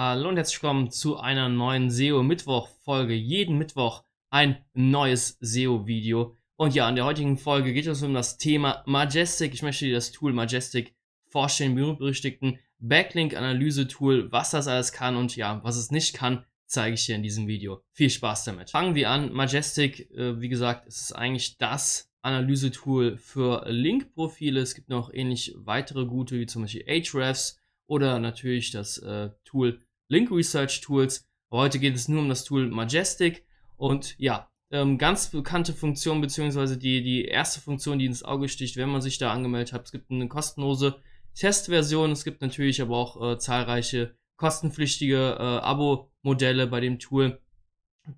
Hallo und herzlich willkommen zu einer neuen SEO-Mittwoch-Folge. Jeden Mittwoch ein neues SEO-Video. Und ja, in der heutigen Folge geht es um das Thema Majestic. Ich möchte dir das Tool Majestic vorstellen, berühmt-berüchtigten Backlink-Analyse-Tool, was das alles kann und ja, was es nicht kann, zeige ich dir in diesem Video. Viel Spaß damit. Fangen wir an. Majestic, äh, wie gesagt, ist eigentlich das Analyse-Tool für Link-Profile. Es gibt noch ähnlich weitere gute, wie zum Beispiel Ahrefs oder natürlich das äh, Tool Link Research Tools. Aber heute geht es nur um das Tool Majestic. Und ja, ähm, ganz bekannte Funktion, beziehungsweise die, die erste Funktion, die ins Auge sticht, wenn man sich da angemeldet hat. Es gibt eine kostenlose Testversion. Es gibt natürlich aber auch äh, zahlreiche kostenpflichtige äh, Abo-Modelle bei dem Tool.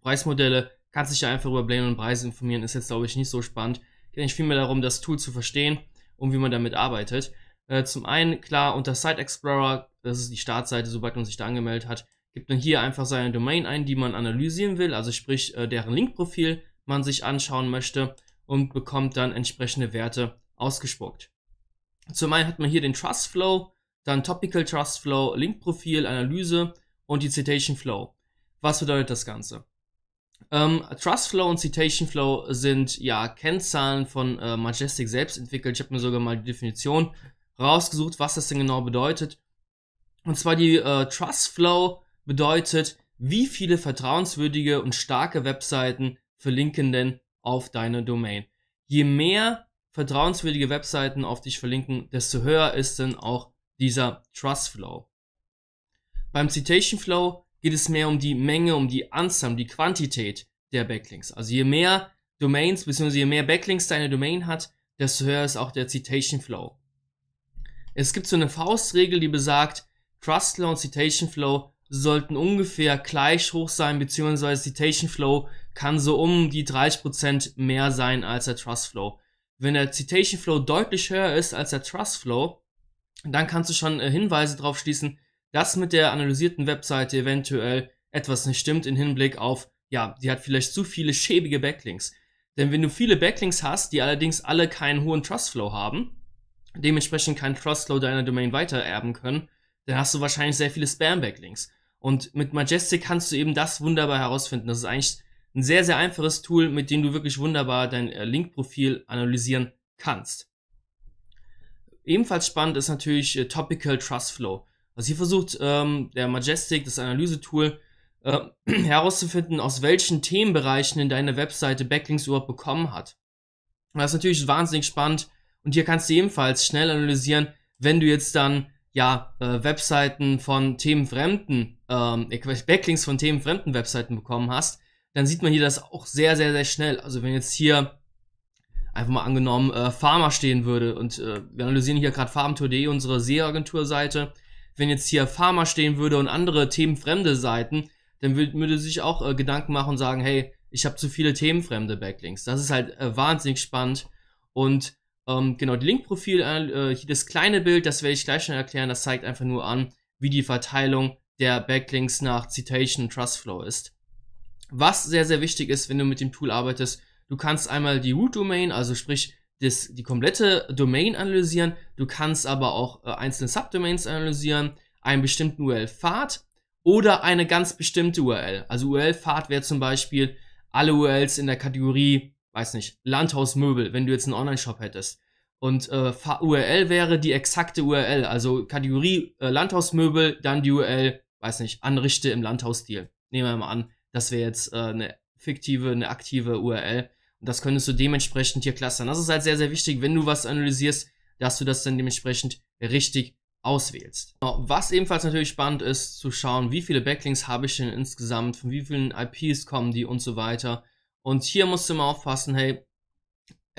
Preismodelle kannst dich da einfach über Blame und Preise informieren. Ist jetzt, glaube ich, nicht so spannend. Geht eigentlich vielmehr darum, das Tool zu verstehen und wie man damit arbeitet. Äh, zum einen, klar, unter Site Explorer, das ist die Startseite, sobald man sich da angemeldet hat, gibt man hier einfach seine Domain ein, die man analysieren will, also sprich, äh, deren Linkprofil man sich anschauen möchte und bekommt dann entsprechende Werte ausgespuckt. Zum einen hat man hier den Trust Flow, dann Topical Trust Flow, Linkprofil, Analyse und die Citation Flow. Was bedeutet das Ganze? Ähm, Trust Flow und Citation Flow sind ja Kennzahlen von äh, Majestic selbst entwickelt. Ich habe mir sogar mal die Definition rausgesucht, was das denn genau bedeutet. Und zwar die äh, Trust Flow bedeutet, wie viele vertrauenswürdige und starke Webseiten verlinken denn auf deine Domain. Je mehr vertrauenswürdige Webseiten auf dich verlinken, desto höher ist denn auch dieser Trust Flow. Beim Citation Flow geht es mehr um die Menge, um die Anzahl, um die Quantität der Backlinks. Also je mehr Domains bzw. je mehr Backlinks deine Domain hat, desto höher ist auch der Citation Flow. Es gibt so eine Faustregel, die besagt, Trustler und Citation Flow sollten ungefähr gleich hoch sein, beziehungsweise Citation Flow kann so um die 30% mehr sein als der Trust Flow. Wenn der Citation Flow deutlich höher ist als der Trust Flow, dann kannst du schon äh, Hinweise darauf schließen, dass mit der analysierten Webseite eventuell etwas nicht stimmt im Hinblick auf, ja, die hat vielleicht zu viele schäbige Backlinks. Denn wenn du viele Backlinks hast, die allerdings alle keinen hohen Trustflow haben, dementsprechend keinen Trustload deiner Domain weitererben können, dann hast du wahrscheinlich sehr viele Spam-Backlinks. Und mit Majestic kannst du eben das wunderbar herausfinden. Das ist eigentlich ein sehr, sehr einfaches Tool, mit dem du wirklich wunderbar dein äh, Link-Profil analysieren kannst. Ebenfalls spannend ist natürlich äh, Topical Trust Flow. Also hier versucht ähm, der Majestic, das Analyse-Tool, äh, herauszufinden, aus welchen Themenbereichen in deine Webseite Backlinks überhaupt bekommen hat. das ist natürlich wahnsinnig spannend, und hier kannst du ebenfalls schnell analysieren, wenn du jetzt dann ja äh, Webseiten von themenfremden, ähm, äh, Backlinks von themenfremden Webseiten bekommen hast, dann sieht man hier das auch sehr, sehr, sehr schnell. Also wenn jetzt hier einfach mal angenommen äh, Pharma stehen würde und äh, wir analysieren hier gerade farmtour.de, unsere seo seite wenn jetzt hier Pharma stehen würde und andere themenfremde Seiten, dann würde sich auch äh, Gedanken machen und sagen, hey, ich habe zu viele themenfremde Backlinks. Das ist halt äh, wahnsinnig spannend und ähm, genau, die Link-Profil, äh, äh, hier das kleine Bild, das werde ich gleich schon erklären. Das zeigt einfach nur an, wie die Verteilung der Backlinks nach Citation und Trustflow ist. Was sehr, sehr wichtig ist, wenn du mit dem Tool arbeitest, du kannst einmal die Root-Domain, also sprich das, die komplette Domain analysieren, du kannst aber auch äh, einzelne Subdomains analysieren, einen bestimmten URL-Pfad oder eine ganz bestimmte URL. Also URL-Pfad wäre zum Beispiel alle URLs in der Kategorie, weiß nicht, Landhausmöbel, wenn du jetzt einen Online-Shop hättest. Und äh, URL wäre die exakte URL, also Kategorie äh, Landhausmöbel, dann die URL, weiß nicht, Anrichte im Landhausstil. Nehmen wir mal an, das wäre jetzt äh, eine fiktive, eine aktive URL. Und das könntest du dementsprechend hier clustern. Das ist halt sehr, sehr wichtig, wenn du was analysierst, dass du das dann dementsprechend richtig auswählst. Genau, was ebenfalls natürlich spannend ist, zu schauen, wie viele Backlinks habe ich denn insgesamt, von wie vielen IPs kommen die und so weiter. Und hier musst du mal aufpassen, hey,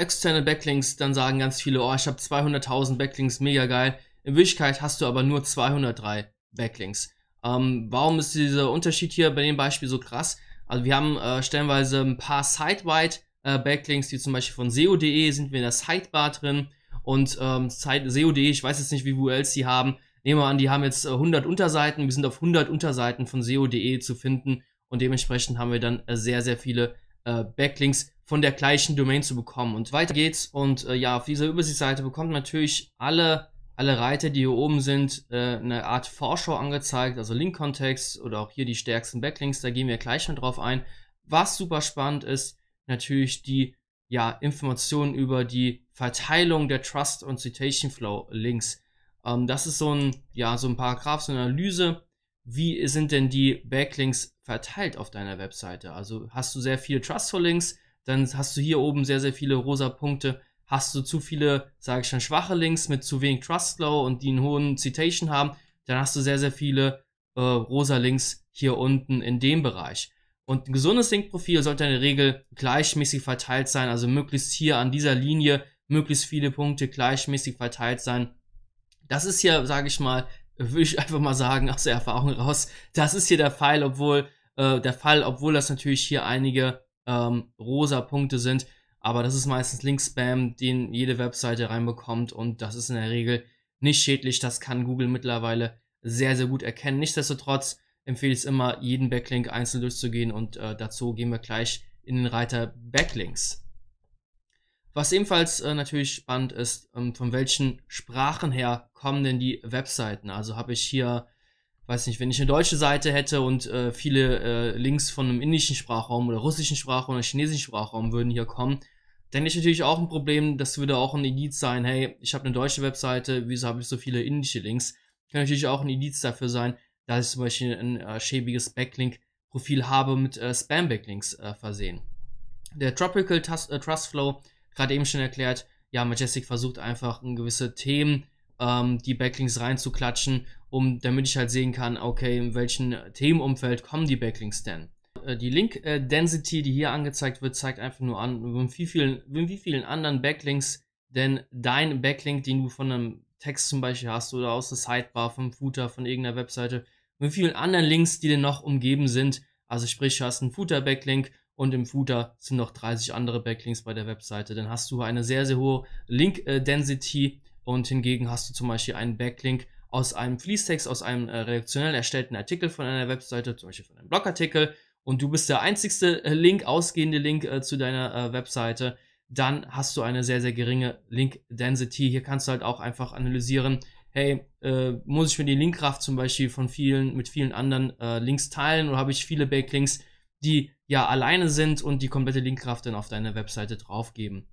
externe Backlinks, dann sagen ganz viele, oh, ich habe 200.000 Backlinks, mega geil. In Wirklichkeit hast du aber nur 203 Backlinks. Ähm, warum ist dieser Unterschied hier bei dem Beispiel so krass? Also wir haben äh, stellenweise ein paar Site-wide äh, Backlinks, wie zum Beispiel von SEO.de sind wir in der Sidebar drin und ähm, SEO.de, ich weiß jetzt nicht, wie URLs die haben. Nehmen wir an, die haben jetzt äh, 100 Unterseiten, wir sind auf 100 Unterseiten von SEO.de zu finden und dementsprechend haben wir dann äh, sehr, sehr viele äh, Backlinks von der gleichen Domain zu bekommen. Und weiter geht's. Und äh, ja, auf dieser Übersichtsseite bekommt natürlich alle, alle Reiter, die hier oben sind, äh, eine Art Vorschau angezeigt, also Link-Kontext oder auch hier die stärksten Backlinks, da gehen wir gleich mal drauf ein. Was super spannend ist, natürlich die ja, Informationen über die Verteilung der Trust- und Citation Flow-Links. Ähm, das ist so ein, ja, so ein Paragraph, so eine Analyse. Wie sind denn die Backlinks verteilt auf deiner Webseite? Also hast du sehr viele Trustful-Links, dann hast du hier oben sehr, sehr viele rosa Punkte. Hast du zu viele, sage ich dann, schwache Links mit zu wenig Trust Trustflow und die einen hohen Citation haben, dann hast du sehr, sehr viele äh, rosa Links hier unten in dem Bereich. Und ein gesundes Linkprofil sollte in der Regel gleichmäßig verteilt sein, also möglichst hier an dieser Linie möglichst viele Punkte gleichmäßig verteilt sein. Das ist hier, sage ich mal, würde ich einfach mal sagen, aus der Erfahrung raus, das ist hier der Fall, obwohl äh, der Fall, obwohl das natürlich hier einige ähm, rosa Punkte sind. Aber das ist meistens Link-Spam, den jede Webseite reinbekommt und das ist in der Regel nicht schädlich. Das kann Google mittlerweile sehr, sehr gut erkennen. Nichtsdestotrotz empfehle ich es immer, jeden Backlink einzeln durchzugehen und äh, dazu gehen wir gleich in den Reiter Backlinks. Was ebenfalls äh, natürlich spannend ist, ähm, von welchen Sprachen her kommen denn die Webseiten? Also habe ich hier weiß nicht, wenn ich eine deutsche Seite hätte und äh, viele äh, Links von einem indischen Sprachraum oder russischen Sprachraum oder chinesischen Sprachraum würden hier kommen, dann hätte ich natürlich auch ein Problem, das würde auch ein Indiz sein, hey, ich habe eine deutsche Webseite, wieso habe ich so viele indische Links? Kann natürlich auch ein Indiz dafür sein, dass ich zum Beispiel ein äh, schäbiges Backlink-Profil habe mit äh, Spam-Backlinks äh, versehen. Der Tropical Trust, äh, Trust Flow, gerade eben schon erklärt, ja, Majestic versucht einfach in gewisse Themen ähm, die Backlinks reinzuklatschen um, damit ich halt sehen kann, okay, in welchem Themenumfeld kommen die Backlinks denn. Äh, die Link äh, Density, die hier angezeigt wird, zeigt einfach nur an, mit wie vielen, mit wie vielen anderen Backlinks denn dein Backlink, den du von einem Text zum Beispiel hast oder aus der Sidebar, vom Footer, von irgendeiner Webseite, mit vielen anderen Links, die denn noch umgeben sind. Also sprich, du hast einen Footer-Backlink und im Footer sind noch 30 andere Backlinks bei der Webseite. Dann hast du eine sehr, sehr hohe Link-Density äh, und hingegen hast du zum Beispiel einen Backlink aus einem Fließtext, aus einem äh, redaktionell erstellten Artikel von einer Webseite, zum Beispiel von einem Blogartikel, und du bist der einzigste äh, Link, ausgehende Link äh, zu deiner äh, Webseite, dann hast du eine sehr, sehr geringe Link-Density. Hier kannst du halt auch einfach analysieren, hey, äh, muss ich mir die Linkkraft zum Beispiel von vielen, mit vielen anderen äh, Links teilen oder habe ich viele Backlinks, die ja alleine sind und die komplette Linkkraft dann auf deine Webseite draufgeben.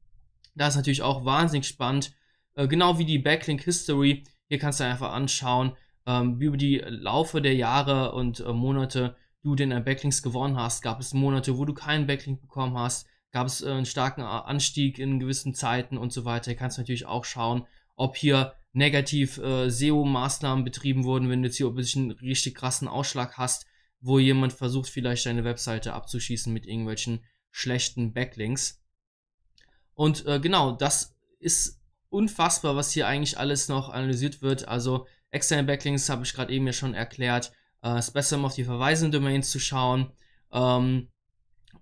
Das ist natürlich auch wahnsinnig spannend, äh, genau wie die Backlink History, hier kannst du einfach anschauen, ähm, wie über die Laufe der Jahre und äh, Monate du den Backlinks gewonnen hast. Gab es Monate, wo du keinen Backlink bekommen hast? Gab es äh, einen starken äh, Anstieg in gewissen Zeiten und so weiter? Hier kannst du natürlich auch schauen, ob hier negativ äh, SEO-Maßnahmen betrieben wurden, wenn du jetzt hier ein bisschen einen richtig krassen Ausschlag hast, wo jemand versucht, vielleicht deine Webseite abzuschießen mit irgendwelchen schlechten Backlinks. Und äh, genau, das ist unfassbar, was hier eigentlich alles noch analysiert wird. Also externe Backlinks habe ich gerade eben ja schon erklärt. Äh, ist besser, um auf die verweisenden Domains zu schauen. Ähm,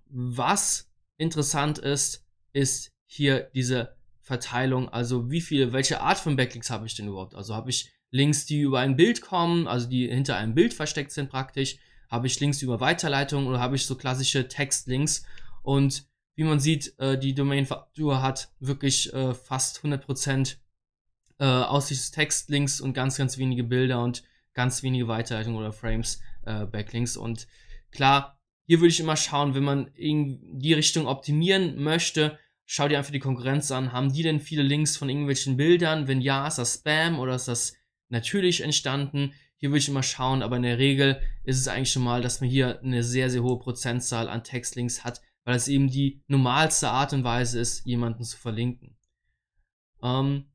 was interessant ist, ist hier diese Verteilung. Also wie viele, welche Art von Backlinks habe ich denn überhaupt? Also habe ich Links, die über ein Bild kommen, also die hinter einem Bild versteckt sind praktisch. Habe ich Links über Weiterleitungen oder habe ich so klassische Textlinks? Und wie man sieht, äh, die Domain-Faktur hat wirklich äh, fast 100% äh, Aussicht Text, Links und ganz, ganz wenige Bilder und ganz wenige Weiterleitungen oder Frames, äh, Backlinks. Und klar, hier würde ich immer schauen, wenn man in die Richtung optimieren möchte, schau dir einfach die Konkurrenz an. Haben die denn viele Links von irgendwelchen Bildern? Wenn ja, ist das Spam oder ist das natürlich entstanden? Hier würde ich immer schauen, aber in der Regel ist es eigentlich schon mal, dass man hier eine sehr, sehr hohe Prozentzahl an Textlinks hat, weil es eben die normalste Art und Weise ist, jemanden zu verlinken. Ähm,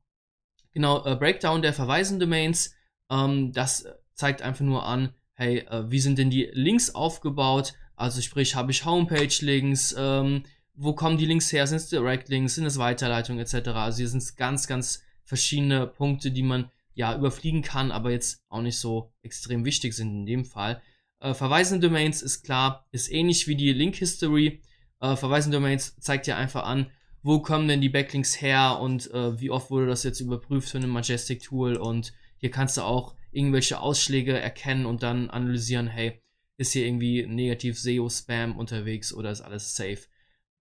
genau, äh, Breakdown der verweisenden domains ähm, das zeigt einfach nur an, hey, äh, wie sind denn die Links aufgebaut? Also sprich, habe ich Homepage-Links, ähm, wo kommen die Links her? Sind es Direct-Links, sind es Weiterleitungen etc.? Also hier sind es ganz, ganz verschiedene Punkte, die man ja überfliegen kann, aber jetzt auch nicht so extrem wichtig sind in dem Fall. Äh, verweisende Domains ist klar, ist ähnlich wie die Link-History äh, Verweisende Domains zeigt ja einfach an, wo kommen denn die Backlinks her und äh, wie oft wurde das jetzt überprüft von einem Majestic Tool und hier kannst du auch irgendwelche Ausschläge erkennen und dann analysieren, hey, ist hier irgendwie negativ SEO-Spam unterwegs oder ist alles safe.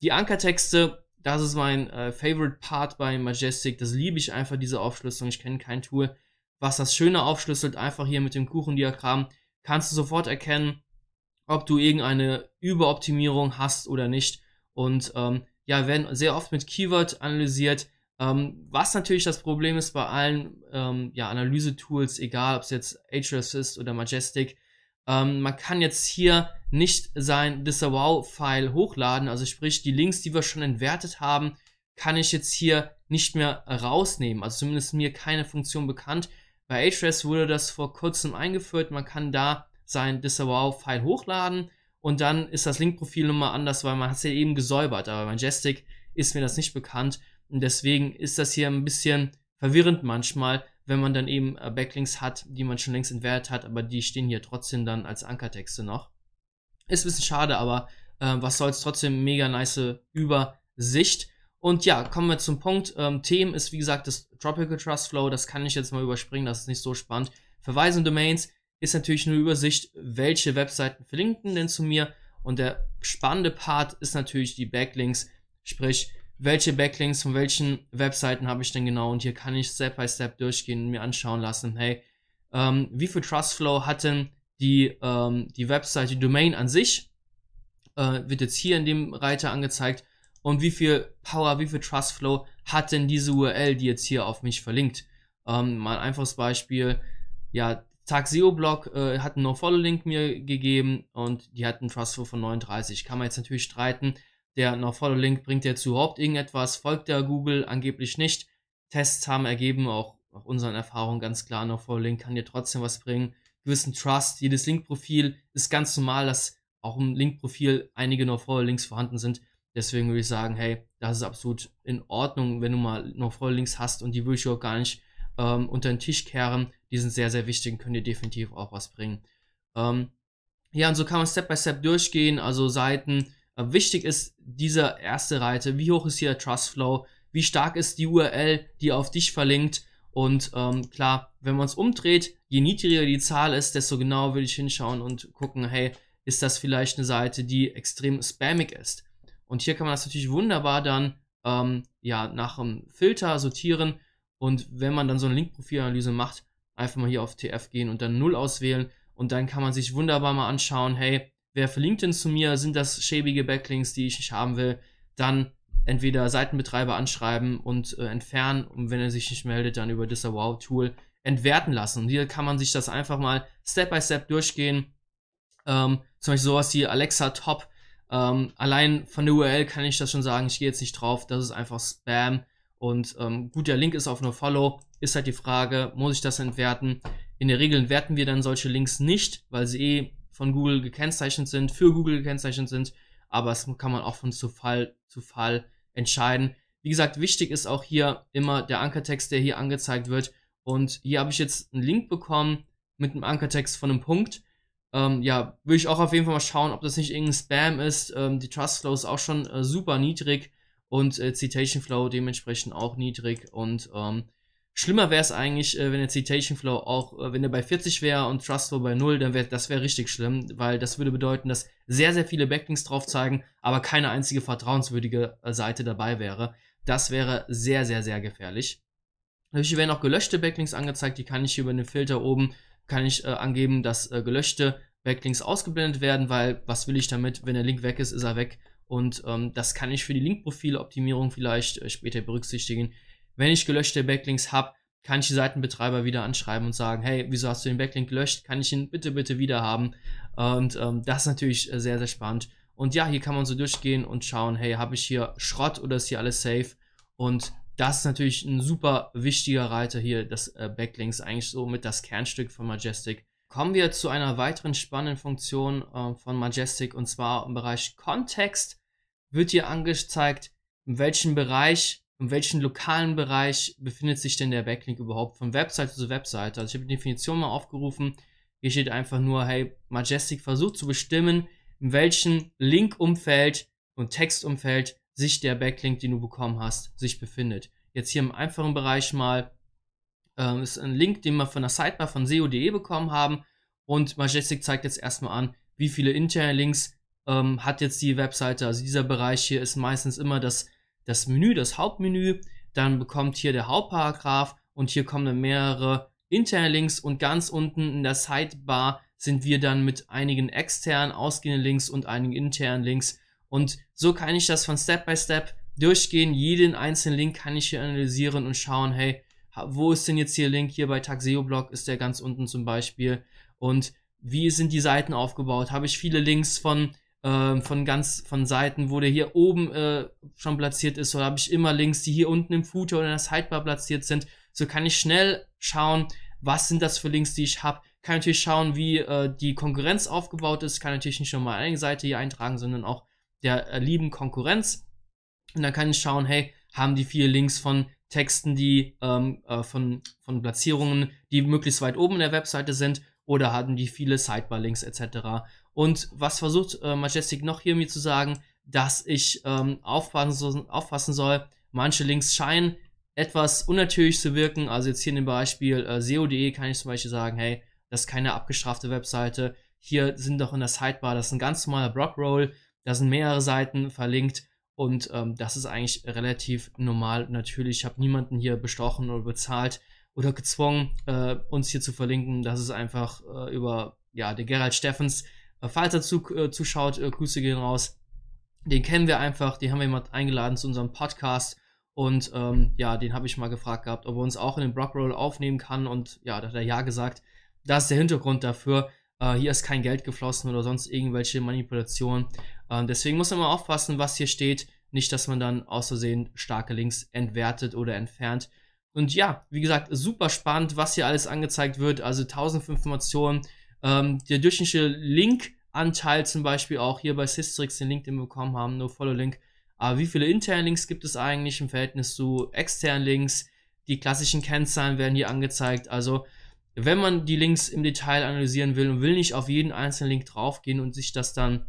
Die Ankertexte, das ist mein äh, Favorite Part bei Majestic, das liebe ich einfach, diese Aufschlüsselung, ich kenne kein Tool, was das Schöne aufschlüsselt, einfach hier mit dem Kuchendiagramm, kannst du sofort erkennen, ob du irgendeine Überoptimierung hast oder nicht. Und ähm, ja, werden sehr oft mit Keyword analysiert, ähm, was natürlich das Problem ist bei allen ähm, ja, Analyse-Tools, egal ob es jetzt Ahrefs oder Majestic. Ähm, man kann jetzt hier nicht sein Disavow-File hochladen, also sprich die Links, die wir schon entwertet haben, kann ich jetzt hier nicht mehr rausnehmen. Also zumindest mir keine Funktion bekannt. Bei Ahrefs wurde das vor kurzem eingeführt. Man kann da sein Disavow-File hochladen und dann ist das Link-Profil nochmal anders, weil man hat es ja eben gesäubert, aber bei Majestic ist mir das nicht bekannt und deswegen ist das hier ein bisschen verwirrend manchmal, wenn man dann eben äh, Backlinks hat, die man schon längst entwertet hat, aber die stehen hier trotzdem dann als Ankertexte noch. Ist ein bisschen schade, aber äh, was soll's, trotzdem mega nice Übersicht. Und ja, kommen wir zum Punkt. Ähm, Themen ist wie gesagt das Tropical Trust Flow, das kann ich jetzt mal überspringen, das ist nicht so spannend. Verweisen Domains ist natürlich nur Übersicht, welche Webseiten verlinken denn zu mir. Und der spannende Part ist natürlich die Backlinks, sprich, welche Backlinks von welchen Webseiten habe ich denn genau. Und hier kann ich Step by Step durchgehen und mir anschauen lassen, hey, ähm, wie viel Trustflow hat denn die, ähm, die Website, die Domain an sich, äh, wird jetzt hier in dem Reiter angezeigt. Und wie viel Power, wie viel Trustflow hat denn diese URL, die jetzt hier auf mich verlinkt? Ähm, mal ein einfaches Beispiel. Ja, Tag Blog äh, hat einen No-Follow-Link mir gegeben und die hatten Trustful von 39. Kann man jetzt natürlich streiten. Der No-Follow-Link bringt jetzt überhaupt irgendetwas? Folgt der Google? Angeblich nicht. Tests haben ergeben, auch nach unseren Erfahrungen ganz klar, No-Follow-Link kann dir trotzdem was bringen. Gewissen Trust, jedes Link-Profil ist ganz normal, dass auch im Link-Profil einige No-Follow-Links vorhanden sind. Deswegen würde ich sagen, hey, das ist absolut in Ordnung, wenn du mal No-Follow-Links hast und die würde ich auch gar nicht ähm, unter den Tisch kehren, die sind sehr, sehr wichtig und können dir definitiv auch was bringen. Ähm, ja, und so kann man Step by Step durchgehen, also Seiten. Äh, wichtig ist diese erste Reiter, wie hoch ist hier der Trust Flow, wie stark ist die URL, die auf dich verlinkt. Und ähm, klar, wenn man es umdreht, je niedriger die Zahl ist, desto genauer will ich hinschauen und gucken, hey, ist das vielleicht eine Seite, die extrem spammig ist. Und hier kann man das natürlich wunderbar dann ähm, ja, nach einem Filter sortieren und wenn man dann so eine Link-Profilanalyse macht, einfach mal hier auf TF gehen und dann 0 auswählen. Und dann kann man sich wunderbar mal anschauen, hey, wer verlinkt denn zu mir? Sind das schäbige Backlinks, die ich nicht haben will? Dann entweder Seitenbetreiber anschreiben und äh, entfernen. Und wenn er sich nicht meldet, dann über disavow tool entwerten lassen. Und hier kann man sich das einfach mal Step by Step durchgehen. Ähm, zum Beispiel sowas wie Alexa Top. Ähm, allein von der URL kann ich das schon sagen. Ich gehe jetzt nicht drauf. Das ist einfach Spam und ähm, gut, der Link ist auf nur Follow. Ist halt die Frage, muss ich das entwerten? In der Regel werten wir dann solche Links nicht, weil sie eh von Google gekennzeichnet sind, für Google gekennzeichnet sind. Aber es kann man auch von zu Fall zu Fall entscheiden. Wie gesagt, wichtig ist auch hier immer der Ankertext, der hier angezeigt wird. Und hier habe ich jetzt einen Link bekommen mit einem Ankertext von einem Punkt. Ähm, ja, würde ich auch auf jeden Fall mal schauen, ob das nicht irgendein Spam ist. Ähm, die Trustflow ist auch schon äh, super niedrig und äh, Citation Flow dementsprechend auch niedrig und ähm, schlimmer wäre es eigentlich, äh, wenn der Citation Flow auch, äh, wenn er bei 40 wäre und Trust Flow bei 0, dann wäre das wär richtig schlimm, weil das würde bedeuten, dass sehr, sehr viele Backlinks drauf zeigen, aber keine einzige vertrauenswürdige äh, Seite dabei wäre. Das wäre sehr, sehr, sehr gefährlich. Natürlich werden auch gelöschte Backlinks angezeigt, die kann ich über den Filter oben, kann ich äh, angeben, dass äh, gelöschte Backlinks ausgeblendet werden, weil was will ich damit, wenn der Link weg ist, ist er weg und ähm, das kann ich für die Link-Profil-Optimierung vielleicht äh, später berücksichtigen. Wenn ich gelöschte Backlinks habe, kann ich die Seitenbetreiber wieder anschreiben und sagen, hey, wieso hast du den Backlink gelöscht? Kann ich ihn bitte, bitte wieder haben? Und ähm, das ist natürlich äh, sehr, sehr spannend. Und ja, hier kann man so durchgehen und schauen, hey, habe ich hier Schrott oder ist hier alles safe? Und das ist natürlich ein super wichtiger Reiter hier, das äh, Backlinks, eigentlich so mit das Kernstück von Majestic. Kommen wir zu einer weiteren spannenden Funktion äh, von Majestic und zwar im Bereich Kontext wird dir angezeigt, in welchem Bereich, in welchem lokalen Bereich befindet sich denn der Backlink überhaupt von Webseite zu Webseite. Also ich habe die Definition mal aufgerufen. Hier steht einfach nur, hey, Majestic versucht zu bestimmen, in welchem Linkumfeld und Textumfeld sich der Backlink, den du bekommen hast, sich befindet. Jetzt hier im einfachen Bereich mal ähm, ist ein Link, den wir von der Sidebar von SEO.de bekommen haben und Majestic zeigt jetzt erstmal an, wie viele interne Links ähm, hat jetzt die Webseite. Also dieser Bereich hier ist meistens immer das, das Menü, das Hauptmenü. Dann bekommt hier der Hauptparagraph und hier kommen dann mehrere interne Links und ganz unten in der Sidebar sind wir dann mit einigen externen ausgehenden Links und einigen internen Links. Und so kann ich das von Step by Step durchgehen. Jeden einzelnen Link kann ich hier analysieren und schauen, hey, wo ist denn jetzt hier Link? Hier bei Taxeo Blog ist der ganz unten zum Beispiel. Und wie sind die Seiten aufgebaut? Habe ich viele Links von ähm, von ganz von Seiten, wo der hier oben äh, schon platziert ist, oder habe ich immer Links, die hier unten im Footer oder in der Sidebar platziert sind. So kann ich schnell schauen, was sind das für Links, die ich habe. Kann natürlich schauen, wie äh, die Konkurrenz aufgebaut ist. Kann natürlich nicht nur mal eine Seite hier eintragen, sondern auch der äh, lieben Konkurrenz. Und dann kann ich schauen, hey, haben die vier Links von Texten, die ähm, äh, von, von Platzierungen, die möglichst weit oben in der Webseite sind, oder hatten die viele Sidebar-Links etc. Und was versucht äh, Majestic noch hier mir zu sagen, dass ich ähm, aufpassen, so, aufpassen soll. Manche Links scheinen etwas unnatürlich zu wirken. Also jetzt hier in dem Beispiel äh, SEO.de e kann ich zum Beispiel sagen, hey, das ist keine abgestrafte Webseite. Hier sind doch in der Sidebar, das ist ein ganz normaler Blogroll, da sind mehrere Seiten verlinkt und ähm, das ist eigentlich relativ normal. Natürlich, ich habe niemanden hier bestochen oder bezahlt oder gezwungen, äh, uns hier zu verlinken. Das ist einfach äh, über ja, der Gerald Steffens, äh, falls er zu, äh, zuschaut, äh, Grüße gehen raus. Den kennen wir einfach, den haben wir jemand eingeladen zu unserem Podcast. Und ähm, ja, den habe ich mal gefragt gehabt, ob er uns auch in den Blockroll aufnehmen kann. Und ja, da hat er ja gesagt. Das ist der Hintergrund dafür. Äh, hier ist kein Geld geflossen oder sonst irgendwelche Manipulationen. Ähm, deswegen muss man mal aufpassen, was hier steht. Nicht, dass man dann aus Versehen starke Links entwertet oder entfernt. Und ja, wie gesagt, super spannend, was hier alles angezeigt wird. Also 1000 Informationen ähm, der durchschnittliche Link-Anteil zum Beispiel auch hier bei Systrix den Link, den wir bekommen haben, nur Follow Link. Aber wie viele internen Links gibt es eigentlich im Verhältnis zu externen Links? Die klassischen Kennzahlen werden hier angezeigt. Also wenn man die Links im Detail analysieren will und will nicht auf jeden einzelnen Link draufgehen und sich das dann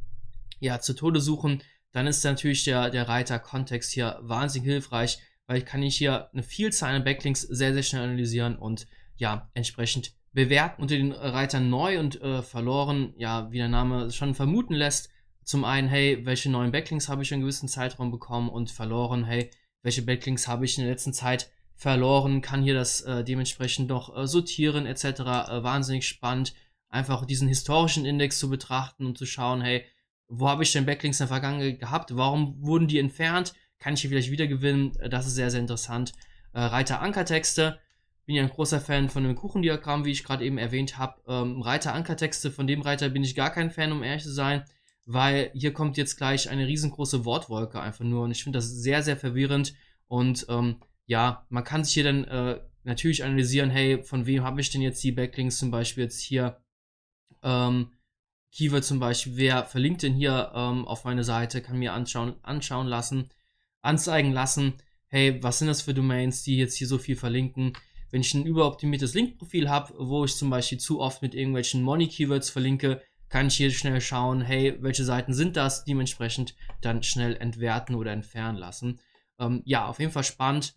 ja zu Tode suchen, dann ist natürlich der, der Reiter Kontext hier wahnsinnig hilfreich, weil ich kann ich hier eine Vielzahl an Backlinks sehr, sehr schnell analysieren und ja, entsprechend bewerten unter den Reitern neu und äh, verloren, ja, wie der Name schon vermuten lässt, zum einen, hey, welche neuen Backlinks habe ich in einem gewissen Zeitraum bekommen und verloren, hey, welche Backlinks habe ich in der letzten Zeit verloren, kann hier das äh, dementsprechend noch äh, sortieren etc. Äh, wahnsinnig spannend, einfach diesen historischen Index zu betrachten und zu schauen, hey, wo habe ich denn Backlinks in der Vergangenheit gehabt, warum wurden die entfernt, kann ich hier vielleicht wieder gewinnen, äh, das ist sehr, sehr interessant. Äh, Reiter Ankertexte, bin ja ein großer Fan von dem Kuchendiagramm, wie ich gerade eben erwähnt habe. Ähm, Reiter Ankertexte, von dem Reiter bin ich gar kein Fan, um ehrlich zu sein, weil hier kommt jetzt gleich eine riesengroße Wortwolke einfach nur und ich finde das sehr, sehr verwirrend und ähm, ja, man kann sich hier dann äh, natürlich analysieren, hey, von wem habe ich denn jetzt die Backlinks zum Beispiel jetzt hier, ähm, Keyword zum Beispiel, wer verlinkt denn hier ähm, auf meine Seite, kann mir anschauen, anschauen lassen, anzeigen lassen, hey, was sind das für Domains, die jetzt hier so viel verlinken, wenn ich ein überoptimiertes Linkprofil habe, wo ich zum Beispiel zu oft mit irgendwelchen Money-Keywords verlinke, kann ich hier schnell schauen, hey, welche Seiten sind das, dementsprechend dann schnell entwerten oder entfernen lassen. Ähm, ja, auf jeden Fall spannend.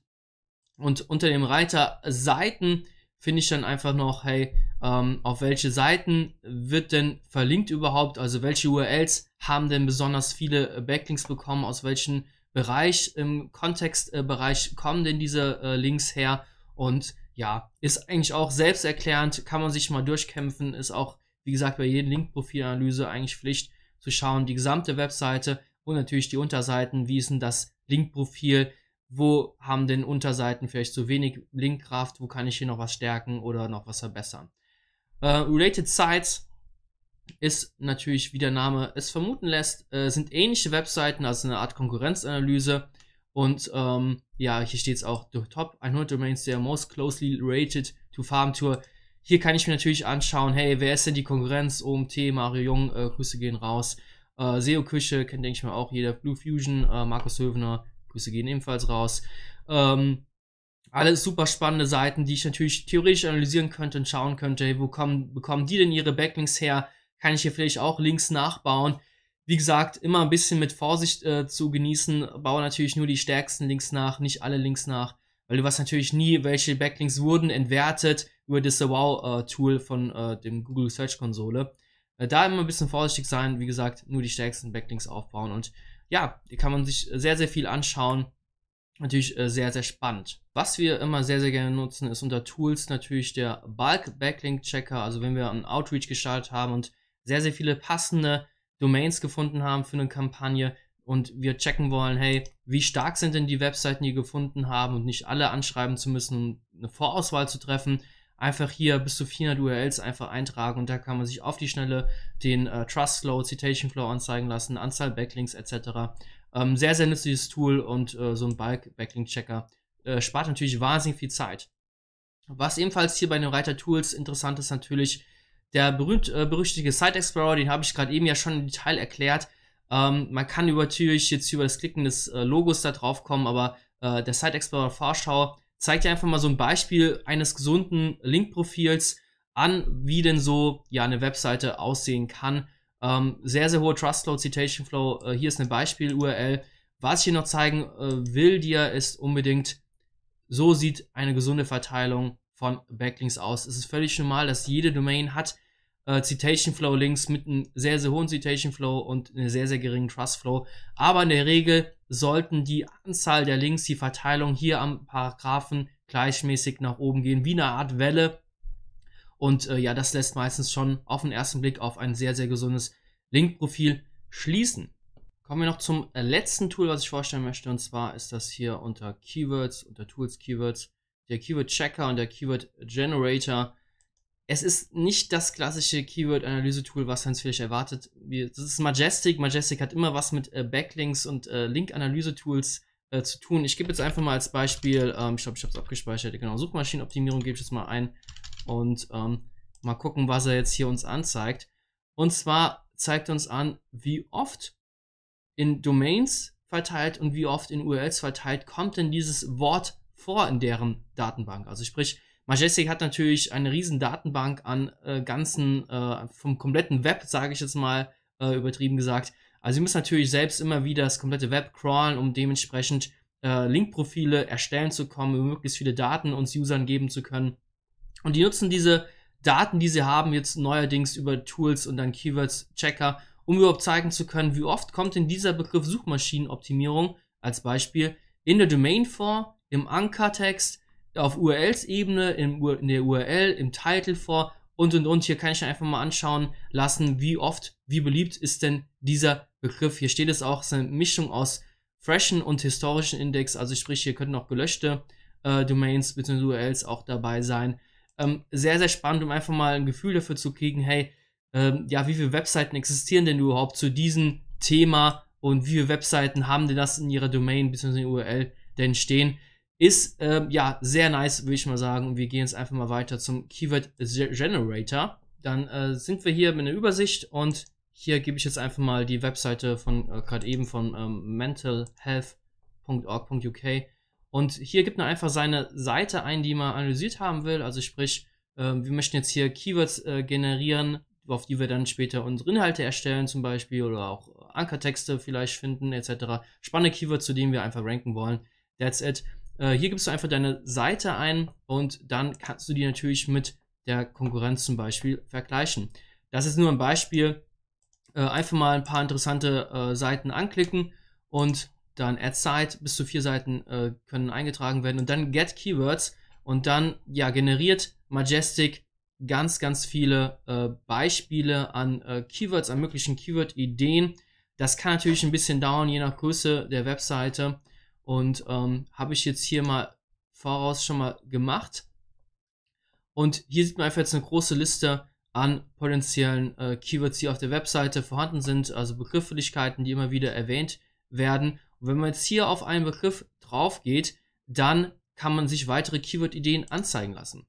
Und unter dem Reiter Seiten finde ich dann einfach noch, hey, ähm, auf welche Seiten wird denn verlinkt überhaupt? Also welche URLs haben denn besonders viele äh, Backlinks bekommen? Aus welchem Bereich im Kontextbereich äh, kommen denn diese äh, Links her? Und ja, ist eigentlich auch selbsterklärend, kann man sich mal durchkämpfen, ist auch, wie gesagt, bei jeder Link-Profilanalyse eigentlich Pflicht zu schauen, die gesamte Webseite und natürlich die Unterseiten, wie ist denn das Link-Profil, wo haben denn Unterseiten vielleicht zu wenig Linkkraft, wo kann ich hier noch was stärken oder noch was verbessern. Uh, related Sites ist natürlich, wie der Name es vermuten lässt, äh, sind ähnliche Webseiten, also eine Art Konkurrenzanalyse, und ähm, ja, hier steht es auch, top 100 Domains they are most closely rated to Farm Tour. Hier kann ich mir natürlich anschauen, hey, wer ist denn die Konkurrenz? OMT, Mario Jung, äh, Grüße gehen raus. Äh, SEO-Küche kennt, denke ich mal, auch jeder. Blue Fusion, äh, Markus Höfner, Grüße gehen ebenfalls raus. Ähm, alles super spannende Seiten, die ich natürlich theoretisch analysieren könnte und schauen könnte, hey, wo kommen, bekommen die denn ihre Backlinks her? Kann ich hier vielleicht auch Links nachbauen? Wie gesagt, immer ein bisschen mit Vorsicht äh, zu genießen. Baue natürlich nur die stärksten Links nach, nicht alle Links nach, weil du weißt natürlich nie, welche Backlinks wurden entwertet über das Wow-Tool äh, von äh, dem Google Search Konsole. Äh, da immer ein bisschen vorsichtig sein, wie gesagt, nur die stärksten Backlinks aufbauen und ja, hier kann man sich sehr, sehr viel anschauen. Natürlich äh, sehr, sehr spannend. Was wir immer sehr, sehr gerne nutzen, ist unter Tools natürlich der Bulk Backlink Checker. Also wenn wir einen Outreach gestartet haben und sehr, sehr viele passende Domains gefunden haben für eine Kampagne und wir checken wollen, hey, wie stark sind denn die Webseiten, die gefunden haben und nicht alle anschreiben zu müssen, um eine Vorauswahl zu treffen. Einfach hier bis zu 400 URLs einfach eintragen und da kann man sich auf die Schnelle den äh, Trust Flow, Citation Flow anzeigen lassen, Anzahl Backlinks etc. Ähm, sehr, sehr nützliches Tool und äh, so ein Bulk-Backlink-Checker äh, spart natürlich wahnsinnig viel Zeit. Was ebenfalls hier bei den Reiter Tools interessant ist, natürlich der berühmt-berüchtigte äh, Site Explorer, den habe ich gerade eben ja schon im Detail erklärt. Ähm, man kann über, natürlich jetzt über das Klicken des äh, Logos da drauf kommen, aber äh, der Site Explorer Vorschau zeigt dir einfach mal so ein Beispiel eines gesunden Linkprofils an, wie denn so ja eine Webseite aussehen kann. Ähm, sehr, sehr hohe Trustflow, Citation Flow. Äh, hier ist ein Beispiel-URL. Was ich hier noch zeigen äh, will dir, ist unbedingt, so sieht eine gesunde Verteilung von Backlinks aus. Es ist völlig normal, dass jede Domain hat äh, Citation Flow Links mit einem sehr, sehr hohen Citation Flow und einem sehr, sehr geringen Trust Flow. Aber in der Regel sollten die Anzahl der Links, die Verteilung hier am Paragraphen gleichmäßig nach oben gehen, wie eine Art Welle. Und äh, ja, das lässt meistens schon auf den ersten Blick auf ein sehr, sehr gesundes Link-Profil schließen. Kommen wir noch zum äh, letzten Tool, was ich vorstellen möchte. Und zwar ist das hier unter Keywords, unter Tools Keywords, der Keyword Checker und der Keyword Generator es ist nicht das klassische Keyword-Analyse-Tool, was man vielleicht erwartet. Das ist Majestic. Majestic hat immer was mit äh, Backlinks und äh, Link-Analyse-Tools äh, zu tun. Ich gebe jetzt einfach mal als Beispiel, ähm, ich glaube, ich habe es abgespeichert, genau, Suchmaschinenoptimierung gebe ich jetzt mal ein und ähm, mal gucken, was er jetzt hier uns anzeigt. Und zwar zeigt er uns an, wie oft in Domains verteilt und wie oft in URLs verteilt kommt denn dieses Wort vor in deren Datenbank. Also sprich, Majestic hat natürlich eine riesen Datenbank an äh, ganzen, äh, vom kompletten Web, sage ich jetzt mal, äh, übertrieben gesagt. Also ihr müsst natürlich selbst immer wieder das komplette Web crawlen, um dementsprechend äh, Linkprofile erstellen zu kommen, um möglichst viele Daten uns Usern geben zu können. Und die nutzen diese Daten, die sie haben, jetzt neuerdings über Tools und dann Keywords Checker, um überhaupt zeigen zu können, wie oft kommt denn dieser Begriff Suchmaschinenoptimierung als Beispiel in der Domain vor, im Anker-Text, auf URLs-Ebene, in, der URL, im Title vor und und und. Hier kann ich einfach mal anschauen lassen, wie oft, wie beliebt ist denn dieser Begriff. Hier steht es auch, es ist eine Mischung aus freshen und historischen Index, also sprich, hier könnten auch gelöschte äh, Domains bzw. URLs auch dabei sein. Ähm, sehr, sehr spannend, um einfach mal ein Gefühl dafür zu kriegen, hey, ähm, ja, wie viele Webseiten existieren denn überhaupt zu diesem Thema und wie viele Webseiten haben denn das in ihrer Domain bzw. URL denn stehen? Ist ähm, ja sehr nice, würde ich mal sagen. Und wir gehen jetzt einfach mal weiter zum Keyword Generator. Dann äh, sind wir hier mit einer Übersicht und hier gebe ich jetzt einfach mal die Webseite von äh, gerade eben von ähm, mentalhealth.org.uk. Und hier gibt man einfach seine Seite ein, die man analysiert haben will. Also sprich, äh, wir möchten jetzt hier Keywords äh, generieren, auf die wir dann später unsere Inhalte erstellen zum Beispiel oder auch Ankertexte vielleicht finden etc. Spannende Keywords, zu denen wir einfach ranken wollen. That's it. Äh, hier gibst du einfach deine Seite ein und dann kannst du die natürlich mit der Konkurrenz zum Beispiel vergleichen. Das ist nur ein Beispiel. Äh, einfach mal ein paar interessante äh, Seiten anklicken und dann Add Site, bis zu vier Seiten äh, können eingetragen werden und dann Get Keywords und dann ja generiert Majestic ganz, ganz viele äh, Beispiele an äh, Keywords, an möglichen Keyword-Ideen. Das kann natürlich ein bisschen dauern, je nach Größe der Webseite. Und ähm, habe ich jetzt hier mal voraus schon mal gemacht. Und hier sieht man einfach jetzt eine große Liste an potenziellen äh, Keywords, die auf der Webseite vorhanden sind, also Begrifflichkeiten, die immer wieder erwähnt werden. Und wenn man jetzt hier auf einen Begriff drauf geht, dann kann man sich weitere Keyword-Ideen anzeigen lassen.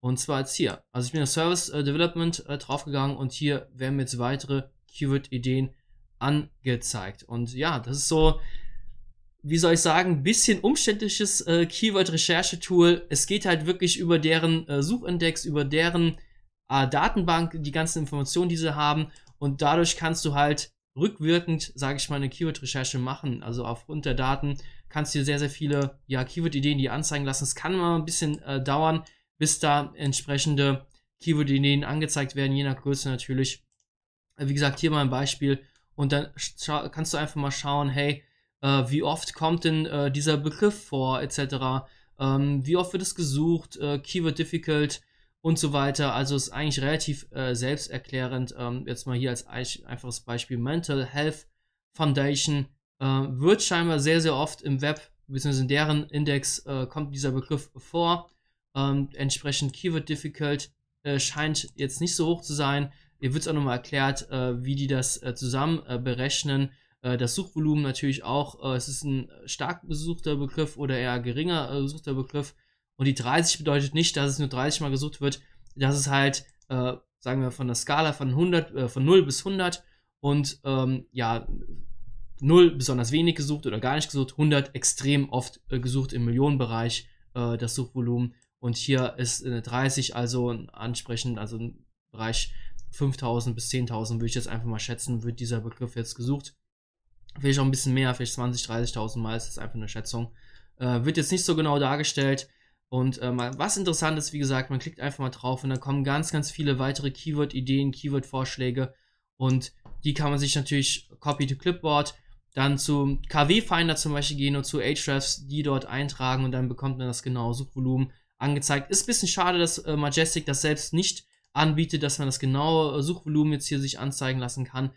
Und zwar jetzt hier. Also ich bin auf Service äh, Development äh, draufgegangen und hier werden mir jetzt weitere Keyword-Ideen angezeigt. Und ja, das ist so wie soll ich sagen, bisschen umständliches äh, Keyword-Recherchetool. Es geht halt wirklich über deren äh, Suchindex, über deren äh, Datenbank, die ganzen Informationen, die sie haben. Und dadurch kannst du halt rückwirkend, sage ich mal, eine Keyword-Recherche machen. Also aufgrund der Daten kannst du sehr, sehr viele ja, Keyword-Ideen dir anzeigen lassen. Es kann mal ein bisschen äh, dauern, bis da entsprechende Keyword-Ideen angezeigt werden, je nach Größe natürlich. Wie gesagt, hier mal ein Beispiel. Und dann kannst du einfach mal schauen, hey, äh, wie oft kommt denn äh, dieser Begriff vor, etc. Ähm, wie oft wird es gesucht, äh, Keyword Difficult und so weiter. Also ist eigentlich relativ äh, selbsterklärend. Ähm, jetzt mal hier als einfaches Beispiel Mental Health Foundation äh, wird scheinbar sehr, sehr oft im Web bzw. in deren Index äh, kommt dieser Begriff vor. Ähm, entsprechend Keyword Difficult scheint jetzt nicht so hoch zu sein. Ihr wird es auch nochmal erklärt, wie die das zusammen berechnen äh, das Suchvolumen natürlich auch, äh, es ist ein äh, stark besuchter Begriff oder eher geringer besuchter Begriff. Und die 30 bedeutet nicht, dass es nur 30 mal gesucht wird. Das ist halt, äh, sagen wir, von der Skala von 100, äh, von 0 bis 100 und ähm, ja, 0 besonders wenig gesucht oder gar nicht gesucht, 100 extrem oft äh, gesucht im Millionenbereich das Suchvolumen. Und hier ist eine 30 also ansprechend, also im Bereich 5000 bis 10.000 würde ich jetzt einfach mal schätzen, wird dieser Begriff jetzt gesucht vielleicht auch ein bisschen mehr, vielleicht 20, 30.000 Mal, ist das einfach eine Schätzung. Äh, wird jetzt nicht so genau dargestellt. Und ähm, was interessant ist, wie gesagt, man klickt einfach mal drauf und dann kommen ganz, ganz viele weitere Keyword-Ideen, Keyword-Vorschläge und die kann man sich natürlich copy to clipboard, dann zum KW-Finder zum Beispiel gehen und zu Ahrefs die dort eintragen und dann bekommt man das genaue Suchvolumen angezeigt. Ist ein bisschen schade, dass äh, Majestic das selbst nicht anbietet, dass man das genaue äh, Suchvolumen jetzt hier sich anzeigen lassen kann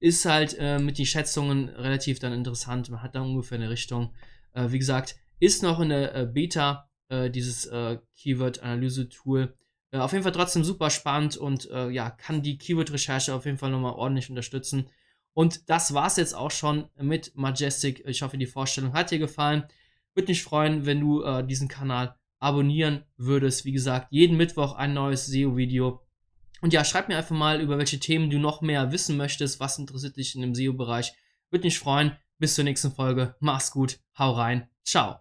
ist halt äh, mit den Schätzungen relativ dann interessant. Man hat da ungefähr eine Richtung. Äh, wie gesagt, ist noch in der äh, Beta äh, dieses äh, Keyword-Analyse-Tool. Äh, auf jeden Fall trotzdem super spannend und ja, kann die Keyword-Recherche auf jeden Fall nochmal ordentlich unterstützen. Und das war's jetzt auch schon mit Majestic. Ich hoffe, die Vorstellung hat dir gefallen. Würde mich freuen, wenn du diesen Kanal abonnieren würdest. Wie gesagt, jeden Mittwoch ein neues SEO-Video und ja, schreib mir einfach mal, über welche Themen du noch mehr wissen möchtest, was interessiert dich in dem SEO-Bereich. Würde mich freuen. Bis zur nächsten Folge. Mach's gut. Hau rein. Ciao.